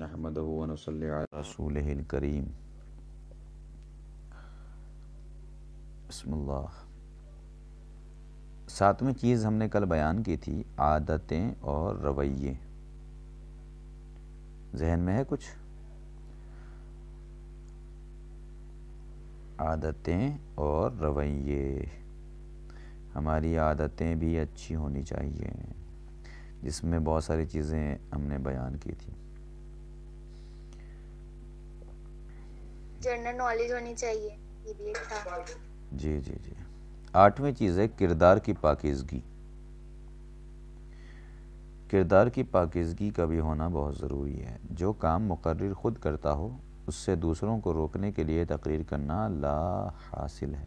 नहमदूल करीम सातवीं चीज़ हमने कल बयान की थी आदतें और रवैये जहन में है कुछ आदतें और रवैये हमारी आदतें भी अच्छी होनी चाहिए जिसमें बहुत सारी चीज़ें हमने बयान की थी जनरल नॉलेज होनी चाहिए ये भी था जी जी जी आठवीं चीज़ है किरदार की पाकिजगी किरदार की पाकिजगी का भी होना बहुत ज़रूरी है जो काम मुकर ख़ुद करता हो उससे दूसरों को रोकने के लिए तकरीर करना ला हासिल है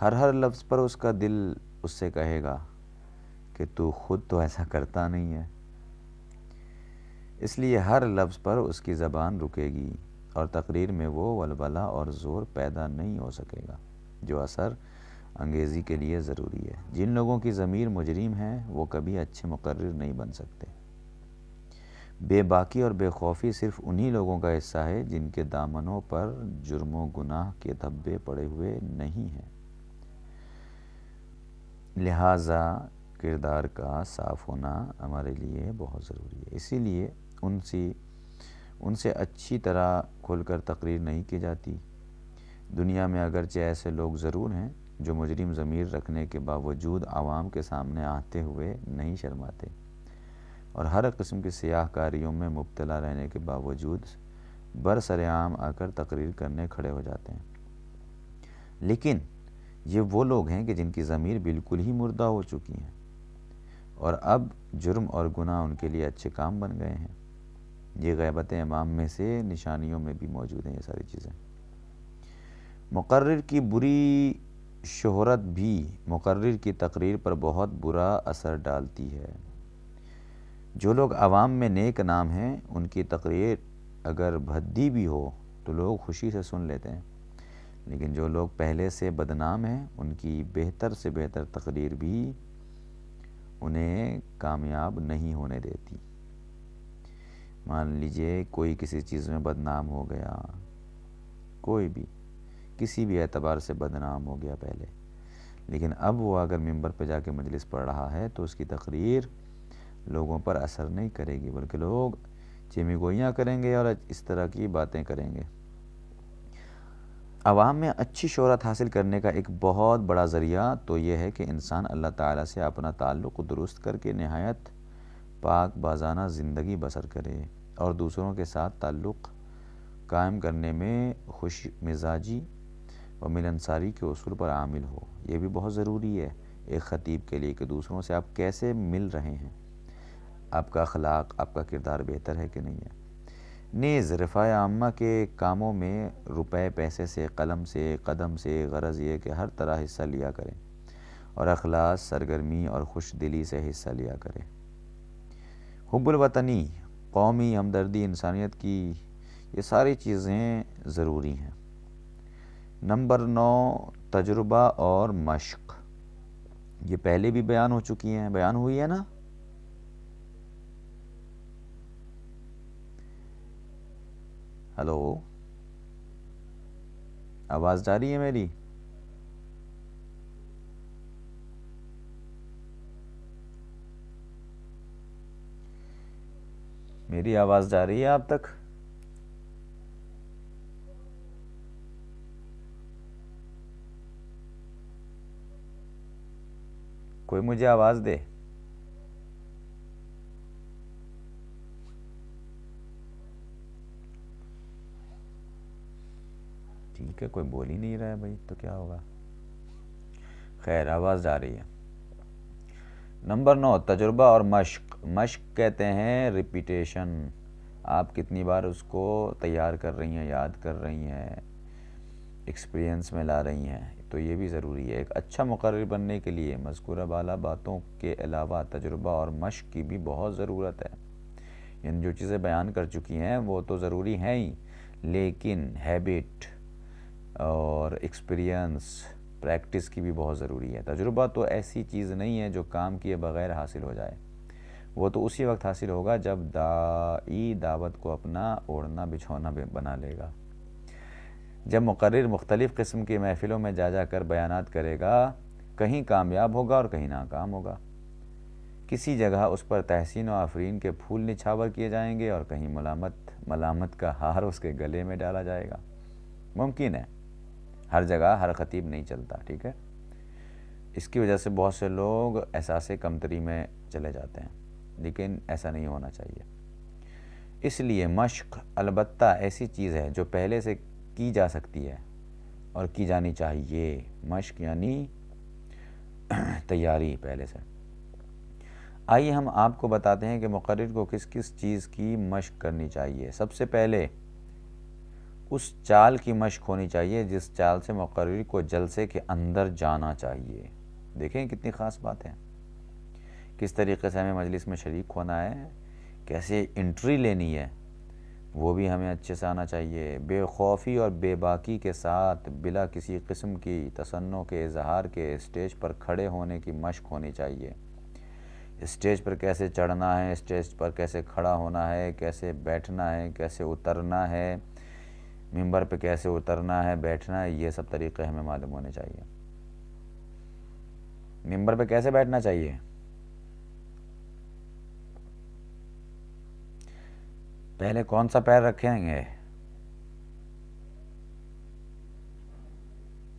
हर हर लफ्ज़ पर उसका दिल उससे कहेगा कि तू खुद तो ऐसा करता नहीं है इसलिए हर लफ्ज़ पर उसकी ज़बान रुकेगी और तकरीर में वो वलबला और ज़ोर पैदा नहीं हो सकेगा जो असर अंगेज़ी के लिए ज़रूरी है जिन लोगों की ज़मीर मुजरिम है वो कभी अच्छे मुकर नहीं बन सकते बेबाकी और बेखौफी सिर्फ़ उन्हीं लोगों का हिस्सा है जिनके दामनों पर जुर्म व गुनाह के धब्बे पड़े हुए नहीं हैं लिहाजा किरदार का साफ़ होना हमारे लिए बहुत ज़रूरी है इसीलिए उनसी उनसे अच्छी तरह खुलकर तकरीर नहीं की जाती दुनिया में अगरचे ऐसे लोग ज़रूर हैं जो मुजरिम ज़मीर रखने के बावजूद आवाम के सामने आते हुए नहीं शर्माते और हर किस्म सयाह सियाहकारियों में मुबतला रहने के बावजूद बरसरेआम आकर तकरीर करने खड़े हो जाते हैं लेकिन ये वो लोग हैं कि जिनकी ज़मीर बिल्कुल ही मुर्दा हो चुकी है और अब जुर्म और गुनाह उनके लिए अच्छे काम बन गए हैं ये गैबत इमाम में से निशानियों में भी मौजूद हैं ये सारी चीज़ें मुकर्र की बुरी शहरत भी मुकर्र की तकरीर पर बहुत बुरा असर डालती है जो लोग आवाम में नेक नाम हैं उनकी तकरीर अगर भद्दी भी हो तो लोग खुशी से सुन लेते हैं लेकिन जो लोग पहले से बदनाम हैं उनकी बेहतर से बेहतर तकरीर भी उन्हें कामयाब नहीं होने देती मान लीजिए कोई किसी चीज़ में बदनाम हो गया कोई भी किसी भी एतबार से बदनाम हो गया पहले लेकिन अब वो अगर मेंबर पर जाके मजलिस पढ़ रहा है तो उसकी तकरीर लोगों पर असर नहीं करेगी बल्कि लोग चेमीगोइयाँ करेंगे और इस तरह की बातें करेंगे आवाम में अच्छी शहरत हासिल करने का एक बहुत बड़ा ज़रिया तो ये है कि इंसान अल्लाह ताला से अपना ताल्लुक़ दुरुस्त करके नहायत पाक बाजाना ज़िंदगी बसर करे और दूसरों के साथ ताल्लुक़ कायम करने में खुश मिजाजी व मिलनसारी के असूल पर आमिल हो ये भी बहुत ज़रूरी है एक ख़तीब के लिए कि दूसरों से आप कैसे मिल रहे हैं आपका अखलाक आपका किरदार बेहतर है कि नहीं है नेज़ रफ़ा आमा के कामों में रुपए पैसे से कलम से कदम से गरज़ ये कि हर तरह हिस्सा लिया करें और अखलास सरगर्मी और खुश दिली से हिस्सा लिया करें हब्बुलवतनी कौमी हमदर्दी इंसानियत की ये सारी चीज़ें ज़रूरी हैं नंबर नौ तजुर्बा और मश्क ये पहले भी बयान हो चुकी हैं बयान हुई है ना हेलो आवाज़ जा रही है मेरी मेरी आवाज़ जा रही है आप तक कोई मुझे आवाज़ दे ठीक है कोई बोल ही नहीं रहा है भाई तो क्या होगा खैर आवाज़ जा रही है नंबर नौ तजुर्बा और मश्क मश्क कहते हैं रिपीटेशन आप कितनी बार उसको तैयार कर रही हैं याद कर रही हैं एक्सपीरियंस में ला रही हैं तो ये भी ज़रूरी है एक अच्छा मुकर बनने के लिए मذकूर बाला बातों के अलावा तजुर्बा और मश्क की भी बहुत ज़रूरत है इन जो चीज़ें बयान कर चुकी हैं वो तो ज़रूरी हैं ही लेकिन हैबिट और एक्सपीरियंस प्रैक्टिस की भी बहुत ज़रूरी है तजुर्बा तो ऐसी चीज़ नहीं है जो काम किए बगैर हासिल हो जाए वो तो उसी वक्त हासिल होगा जब दाई दावत को अपना ओढ़ना बिछोना बना लेगा जब मुकर मुख्तलिफ़ किस्म की महफ़िलों में जा जा कर बयान करेगा कहीं कामयाब होगा और कहीं नाकाम होगा किसी जगह उस पर तहसीन व आफरीन के फूल निछावर किए जाएंगे और कहीं मलामत मलामत का हार उसके गले में डाला जाएगा मुमकिन है हर जगह हर खतीब नहीं चलता ठीक है इसकी वजह से बहुत से लोग एहसास कमतरी में चले जाते हैं लेकिन ऐसा नहीं होना चाहिए इसलिए मश्क अलबत् ऐसी चीज़ है जो पहले से की जा सकती है और की जानी चाहिए मश्क यानी तैयारी पहले से आइए हम आपको बताते हैं कि मुकर को किस किस चीज़ की मश्क करनी चाहिए सबसे पहले उस चाल की मश्क होनी चाहिए जिस चाल से मकर को जलसे के अंदर जाना चाहिए देखें कितनी ख़ास बात है किस तरीके से हमें मजलिस में शरीक होना है कैसे इंट्री लेनी है वो भी हमें अच्छे से आना चाहिए बेखौफ़ी और बेबाकी के साथ बिला किसी किस्म की तसन्नों के इजहार के स्टेज पर खड़े होने की मश्क होनी चाहिए स्टेज पर कैसे चढ़ना है स्टेज पर कैसे खड़ा होना है कैसे बैठना है कैसे उतरना है मंबर पे कैसे उतरना है बैठना है ये सब तरीक़े हमें मालूम होने चाहिए मेंबर पे कैसे बैठना चाहिए पहले कौन सा पैर रखेंगे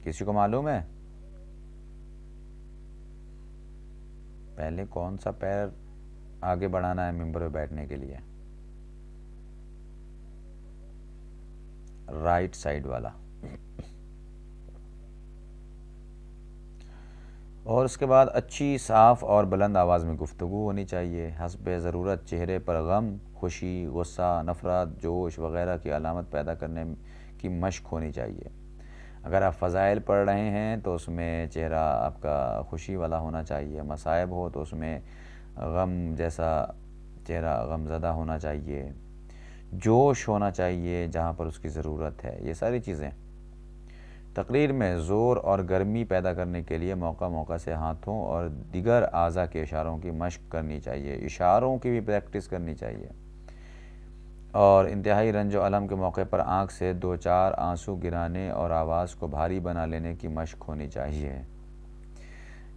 किसी को मालूम है पहले कौन सा पैर आगे बढ़ाना है मेंबर पे बैठने के लिए राइट साइड वाला और उसके बाद अच्छी साफ़ और बुलंद आवाज़ में गुफ्तु होनी चाहिए हसब ज़रूरत चेहरे पर गम खुशी गुस्सा नफरत जोश वगैरह की अलामत पैदा करने की मशक होनी चाहिए अगर आप फ़ज़ाइल पढ़ रहे हैं तो उसमें चेहरा आपका खुशी वाला होना चाहिए मसायब हो तो उसमें गम जैसा चेहरा गमज़दा होना चाहिए जोश होना चाहिए जहाँ पर उसकी ज़रूरत है ये सारी चीज़ें तकरीर में ज़ोर और गर्मी पैदा करने के लिए मौका मौका से हाथों और दिगर अज़ा के इशारों की मशक करनी चाहिए इशारों की भी प्रैक्टिस करनी चाहिए और इंतहाई रंज अलम के मौके पर आँख से दो चार आंसू गिराने और आवाज़ को भारी बना लेने की मशक होनी चाहिए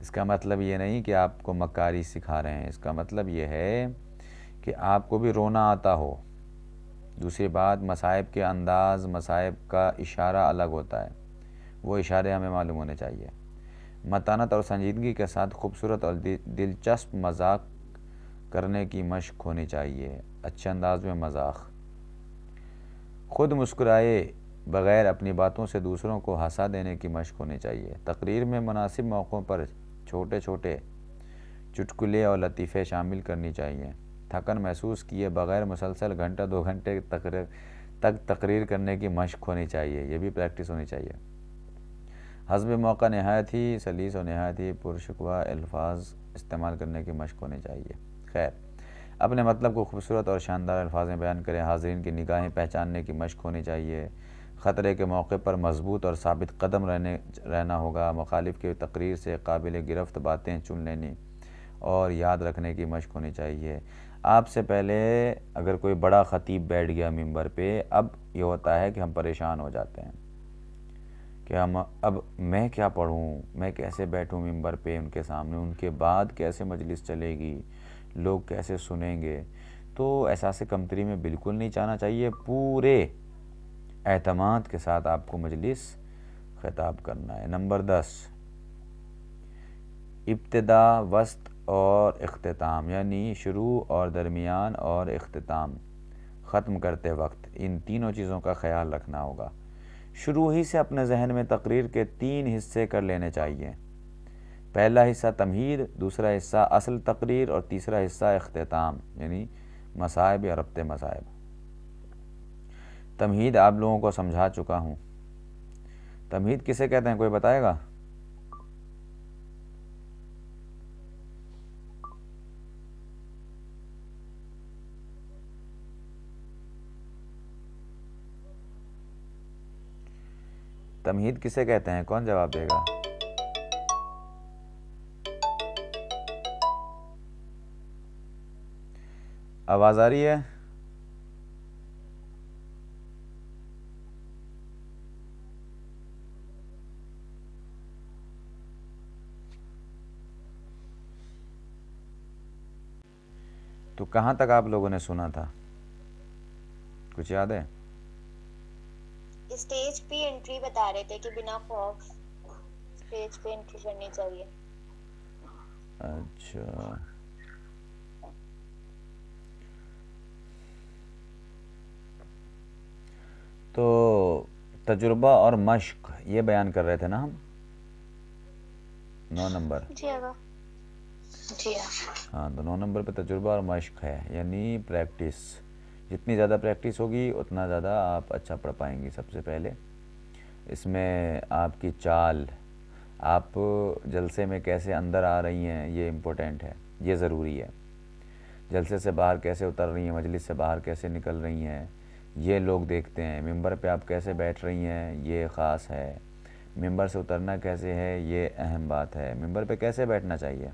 इसका मतलब ये नहीं कि आपको मकारी सिखा रहे हैं इसका मतलब ये है कि आपको भी रोना आता हो दूसरी बात मसाइब के अंदाज़ मसाइब का इशारा अलग होता है वो इशारे हमें मालूम होने चाहिए मतानत और संजीदगी के साथ खूबसूरत और दिलचस्प मजाक करने की मशक होनी चाहिए अच्छे अंदाज में मजाक खुद मुस्कुराए बग़ैर अपनी बातों से दूसरों को हंसा देने की मशक होनी चाहिए तकरीर में मुनासिब मौक़ों पर छोटे छोटे चुटकुले और लतीफ़े शामिल करनी चाहिए थकन महसूस किए बगैर मुसलसल घंटा दो घंटे तकरीर तक तकरीर करने की मशक होनी चाहिए यह भी प्रैक्टिस होनी चाहिए हजब मौका नहायत ही सलीस और नहायत ही पुरशकवा अल्फाज इस्तेमाल करने की मशक होनी चाहिए खैर अपने मतलब को खूबसूरत और शानदार अल्फाज में बयान करें हाजरीन की निगाहें पहचानने की मशक होनी चाहिए ख़तरे के मौके पर मजबूत और साबित कदम रहने रहना होगा मुखालिफ की तकरीर से काबिल गिरफ्त बातें चुन लेनी और याद रखने की मशक होनी चाहिए आपसे पहले अगर कोई बड़ा ख़तीब बैठ गया मंबर पे अब ये होता है कि हम परेशान हो जाते हैं कि हम अब मैं क्या पढ़ूँ मैं कैसे बैठूँ मंबर पे उनके सामने उनके बाद कैसे मजलिस चलेगी लोग कैसे सुनेंगे तो एहसास कमतरी में बिल्कुल नहीं जाना चाहिए पूरे अहतम के साथ आपको मजलिस ख़िताब करना है नंबर दस इब्तदा वस्त और अख्ताम यानी शुरू और दरमियान और अख्ताम ख़त्म करते वक्त इन तीनों चीज़ों का ख्याल रखना होगा शुरू ही से अपने जहन में तकरीर के तीन हिस्से कर लेने चाहिए पहला हिस्सा तमहीद दूसरा हिस्सा असल तकरीर और तीसरा हिस्सा अख्ताम यानी मसायब या रबत मसायब तमहीद आप लोगों को समझा चुका हूँ तमहीद किसे कहते हैं कोई बताएगा तमहीद किसे कहते हैं कौन जवाब देगा आवाज आ रही है तो कहां तक आप लोगों ने सुना था कुछ याद है स्टेज पे एंट्री बता रहे थे कि बिना फॉग स्टेज पे एंट्री करनी चाहिए अच्छा तो तजुर्बा और मश्क ये बयान कर रहे थे ना हम नौ नंबर जी हाँ। जी हाँ।, हाँ तो नौ नंबर पे तजुर्बा और मश्क है यानी प्रैक्टिस जितनी ज़्यादा प्रैक्टिस होगी उतना ज़्यादा आप अच्छा पढ़ पाएंगे सबसे पहले इसमें आपकी चाल आप जलसे में कैसे अंदर आ रही हैं ये इम्पोर्टेंट है ये ज़रूरी है जलसे से बाहर कैसे उतर रही हैं मजलिस से बाहर कैसे निकल रही हैं ये लोग देखते हैं मेंबर पे आप कैसे बैठ रही हैं ये ख़ास है मेंबर से उतरना कैसे है ये अहम बात है मेंबर पे कैसे बैठना चाहिए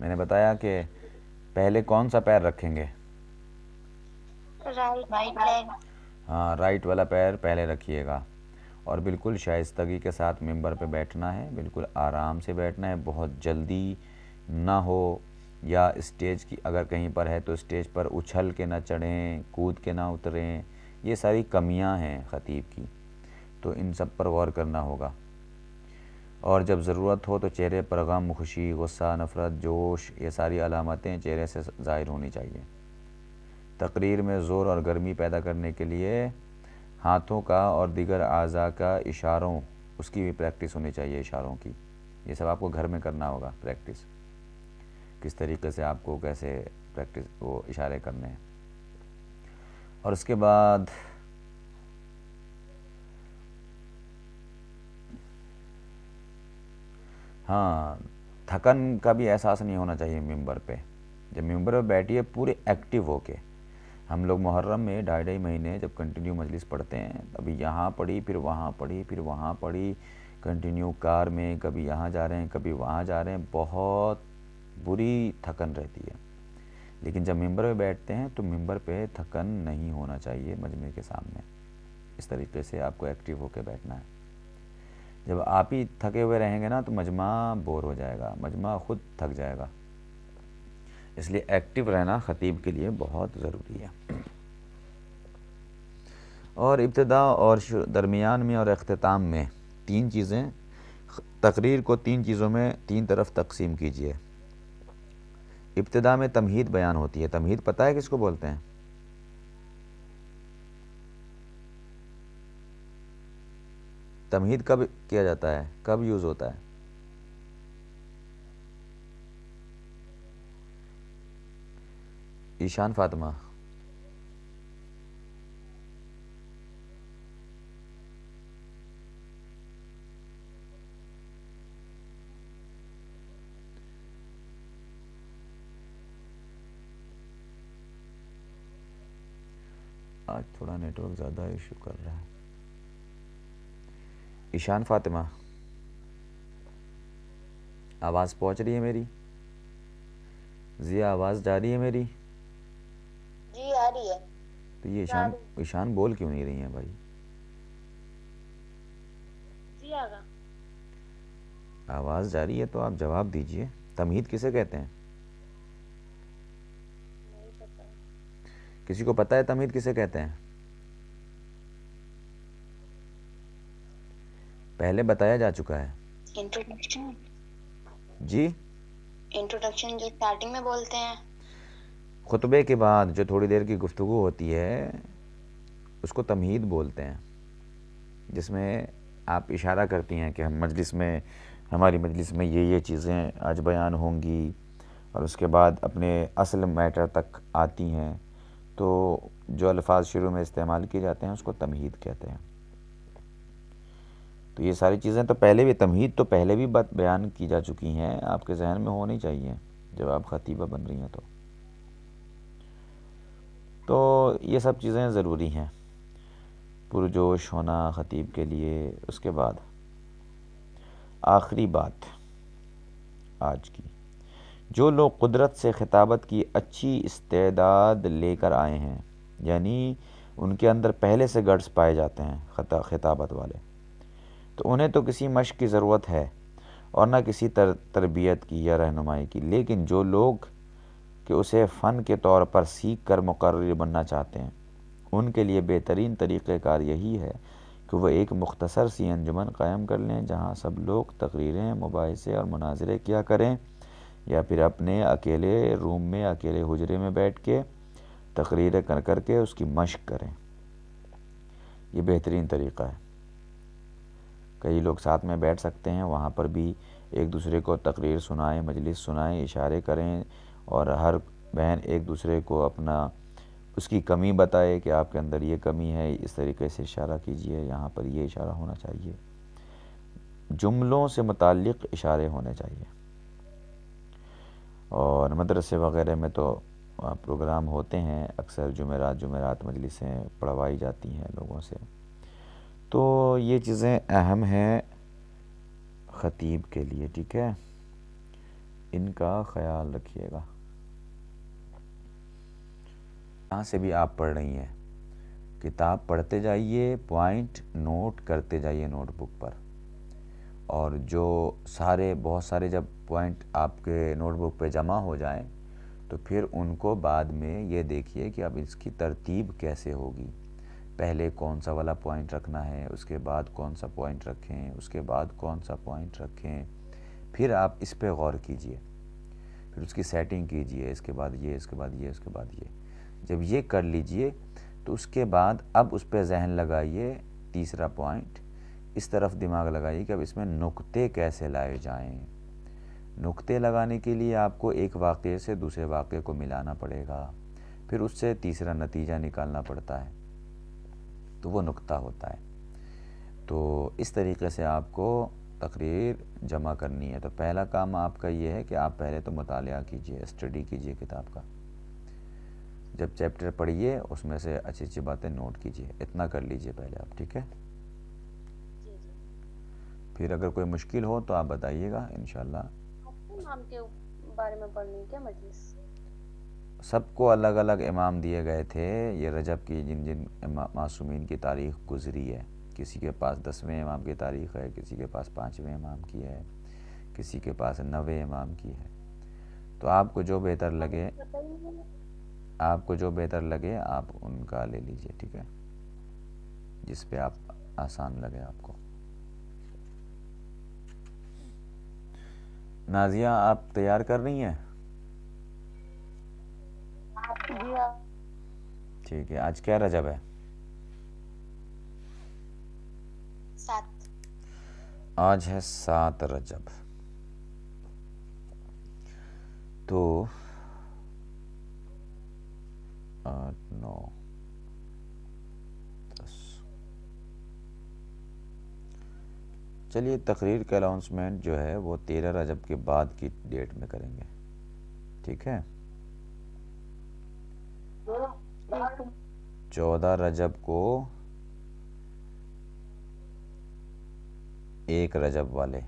मैंने बताया कि पहले कौन सा पैर रखेंगे हाँ राइट वाला पैर पहले रखिएगा और बिल्कुल शाइस्तगी के साथ मेंबर पे बैठना है बिल्कुल आराम से बैठना है बहुत जल्दी ना हो या स्टेज की अगर कहीं पर है तो स्टेज पर उछल के ना चढ़ें कूद के ना उतरें ये सारी कमियां हैं ख़तीब की तो इन सब पर गौर करना होगा और जब ज़रूरत हो तो चेहरे पर गम खुशी गुस्सा नफ़रत जोश ये सारी अलामतें चेहरे से ज़ाहिर होनी चाहिए तकरीर में ज़ोर और गर्मी पैदा करने के लिए हाथों का और दिगर अज़ा का इशारों उसकी भी प्रैक्टिस होनी चाहिए इशारों की ये सब आपको घर में करना होगा प्रैक्टिस किस तरीके से आपको कैसे प्रैक्टिस वो इशारे करने हैं और उसके बाद हाँ थकन का भी एहसास नहीं होना चाहिए मेम्बर पे जब मेम्बर पर बैठिए पूरे एक्टिव होके हम लोग मुहर्रम में ढाई ढाई महीने जब कंटिन्यू मजलिस पढ़ते हैं अभी यहाँ पढ़ी फिर वहाँ पढ़ी फिर वहाँ पढ़ी कंटिन्यू कार में कभी यहाँ जा रहे हैं कभी वहाँ जा रहे हैं बहुत बुरी थकन रहती है लेकिन जब मेंबर पर बैठते हैं तो मेंबर पे थकन नहीं होना चाहिए मजमे के सामने इस तरीके से आपको एक्टिव होकर बैठना है जब आप ही थके हुए रहेंगे ना तो मजमा बोर हो जाएगा मजमा खुद थक जाएगा इसलिए एक्टिव रहना ख़तीब के लिए बहुत ज़रूरी है और इब्तदा और दरमियान में और अख्ताम में तीन चीज़ें तकरीर को तीन चीज़ों में तीन तरफ तकसीम कीजिए इब्तदा में तमहीद बयान होती है तमहीद पता है किसको बोलते हैं तमहीद कब किया जाता है कब यूज़ होता है ईशान फातिमा आज थोड़ा नेटवर्क ज़्यादा इशू कर रहा है ईशान फातिमा आवाज़ पहुंच रही है मेरी जिया आवाज़ जा रही है मेरी जी आ रही है तो ये ईशान ईशान बोल क्यों नहीं रही है भाई आवाज़ जारी है तो आप जवाब दीजिए तमहीद किसे कहते हैं किसी को पता है तमहीद किसे कहते हैं पहले बताया जा चुका है इंट्रोडक्शन जी इंट्रोडक्शन जो स्टार्टिंग में बोलते हैं खुतबे के बाद जो थोड़ी देर की गुफ्तु होती है उसको तमहीद बोलते हैं जिसमें आप इशारा करती हैं कि हम मजलिस में हमारी मजलिस में ये ये चीज़ें आज बयान होंगी और उसके बाद अपने असल मैटर तक आती हैं तो जो अल्फाज शुरू में इस्तेमाल किए जाते हैं उसको तमहीद कहते हैं तो ये सारी चीज़ें तो पहले भी तमहीद तो पहले भी बात बयान की जा चुकी हैं आपके जहन में होनी चाहिए जब आप खतीबा बन रही हैं तो तो ये सब चीज़ें ज़रूरी हैं पुरजोश होना ख़तीब के लिए उसके बाद आखिरी बात आज की जो लोग कुदरत से खिताबत की अच्छी इस्तेदाद लेकर आए हैं यानी उनके अंदर पहले से गर्ड्स पाए जाते हैं खिताबत वाले तो उन्हें तो किसी मश्क की ज़रूरत है और ना किसी तर तरबियत की या रहनुमाई की लेकिन जो लोग कि उसे फ़न के तौर पर सीख कर मुकर बनना चाहते हैं उनके लिए बेहतरीन तरीक़ार यही है कि वह एक मुख्तसर सी अंजुमन कायम कर लें जहाँ सब लोग तकरीरें मुबासे और मुनाजरे किया करें या फिर अपने अकेले रूम में अकेले हजरे में बैठ के तकरीरें कर करके उसकी मश्क करें ये बेहतरीन तरीक़ा है कई लोग साथ में बैठ सकते हैं वहाँ पर भी एक दूसरे को तकरीर सुनाएं मजलिस सुनाएं इशारे करें और हर बहन एक दूसरे को अपना उसकी कमी बताए कि आपके अंदर ये कमी है इस तरीके से इशारा कीजिए यहाँ पर ये इशारा होना चाहिए जुमलों से मुतक़ इशारे होने चाहिए और मदरसे वगैरह में तो प्रोग्राम होते हैं अक्सर जुमेरात जुमेरात मजलिसें पढ़वाई जाती हैं लोगों से तो ये चीज़ें अहम हैं ख़तीब के लिए ठीक है इनका ख्याल रखिएगा यहाँ से भी आप पढ़ रही हैं किताब पढ़ते जाइए पॉइंट नोट करते जाइए नोटबुक पर और जो सारे बहुत सारे जब पॉइंट आपके नोटबुक पे जमा हो जाएं तो फिर उनको बाद में ये देखिए कि अब इसकी तरतीब कैसे होगी पहले कौन सा वाला पॉइंट रखना है उसके बाद कौन सा पॉइंट रखें उसके बाद कौन सा पॉइंट रखें फिर आप इस पर गौर कीजिए फिर उसकी सेटिंग कीजिए इसके बाद ये इसके बाद ये उसके बाद ये जब ये कर लीजिए तो उसके बाद अब उस पर जहन लगाइए तीसरा पॉइंट इस तरफ दिमाग लगाइए कि अब इसमें नुक्ते कैसे लाए जाएं नुक्ते लगाने के लिए आपको एक वाक़े से दूसरे वाक़े को मिलाना पड़ेगा फिर उससे तीसरा नतीजा निकालना पड़ता है तो वो नुक्ता होता है तो इस तरीके से आपको तकरीर जमा करनी है तो पहला काम आपका ये है कि आप पहले तो मताल कीजिए स्टडी कीजिए किताब का जब चैप्टर पढ़िए उसमें से अच्छी अच्छी बातें नोट कीजिए इतना कर लीजिए पहले आप ठीक है फिर अगर कोई मुश्किल हो तो आप बताइएगा इनशाला बारे में क्या मजलिस सबको अलग अलग इमाम दिए गए थे ये रजब की जिन जिन मासूमिन की तारीख गुजरी है किसी के पास दसवें इमाम की तारीख है किसी के पास पाँचवें इमाम की है किसी के पास नवे इमाम की है तो आपको जो बेहतर लगे आपको जो बेहतर लगे आप उनका ले लीजिए ठीक है जिस पे आप आसान लगे आपको नाजिया आप तैयार कर रही हैं ठीक है आज क्या रजब है सात आज है सात रजब तो आठ नौ दस चलिए तकरीर का अनाउंसमेंट जो है वो तेरह रजब के बाद की डेट में करेंगे ठीक है चौदह रजब को एक रजब वाले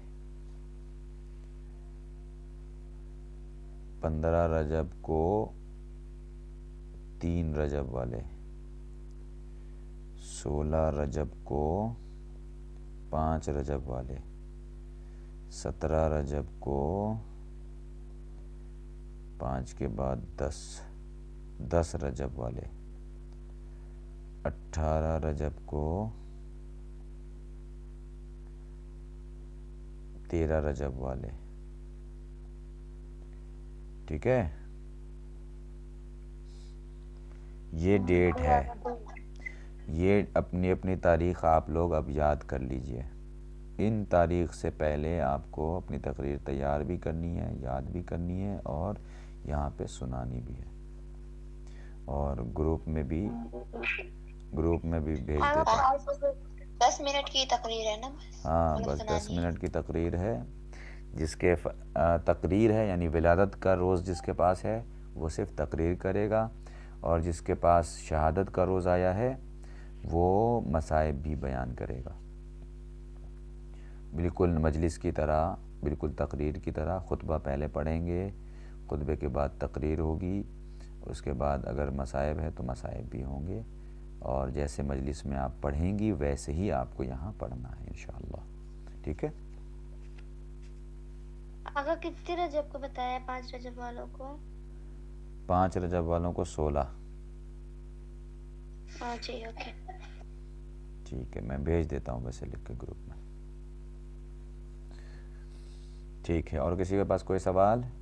पंद्रह रजब को तीन रजब वाले सोलह रजब को पाँच रजब वाले सत्रह रजब को पाँच के बाद दस दस रजब वाले अट्ठारह रजब को तेरह रजब वाले ठीक है ये डेट है ये अपनी अपनी तारीख आप लोग अब याद कर लीजिए इन तारीख से पहले आपको अपनी तकरीर तैयार भी करनी है याद भी करनी है और यहाँ पे सुनानी भी है और ग्रुप में भी ग्रुप में भी भेज हाँ, देता दस मिनट की तकरीर है ना हाँ मतलब बस दस मिनट की तकरीर है जिसके तकरीर है यानी विलादत का रोज़ जिसके पास है वो सिर्फ तकरीर करेगा और जिसके पास शहादत का रोज़ आया है वो मसाइब भी बयान करेगा बिल्कुल मजलिस की तरह बिल्कुल तकरीर की तरह खुतबा पहले पढ़ेंगे खुतबे के बाद तकरीर होगी उसके बाद अगर मसाइब है तो मसाइब भी होंगे और जैसे मजलिस में आप पढ़ेंगी वैसे ही आपको यहाँ पढ़ना है इनशाला ठीक है पाँच कितने रजब पांच रजब वालों को सोलह हाँ ठीक है मैं भेज देता हूँ वैसे लिख के ग्रुप में ठीक है और किसी के पास कोई सवाल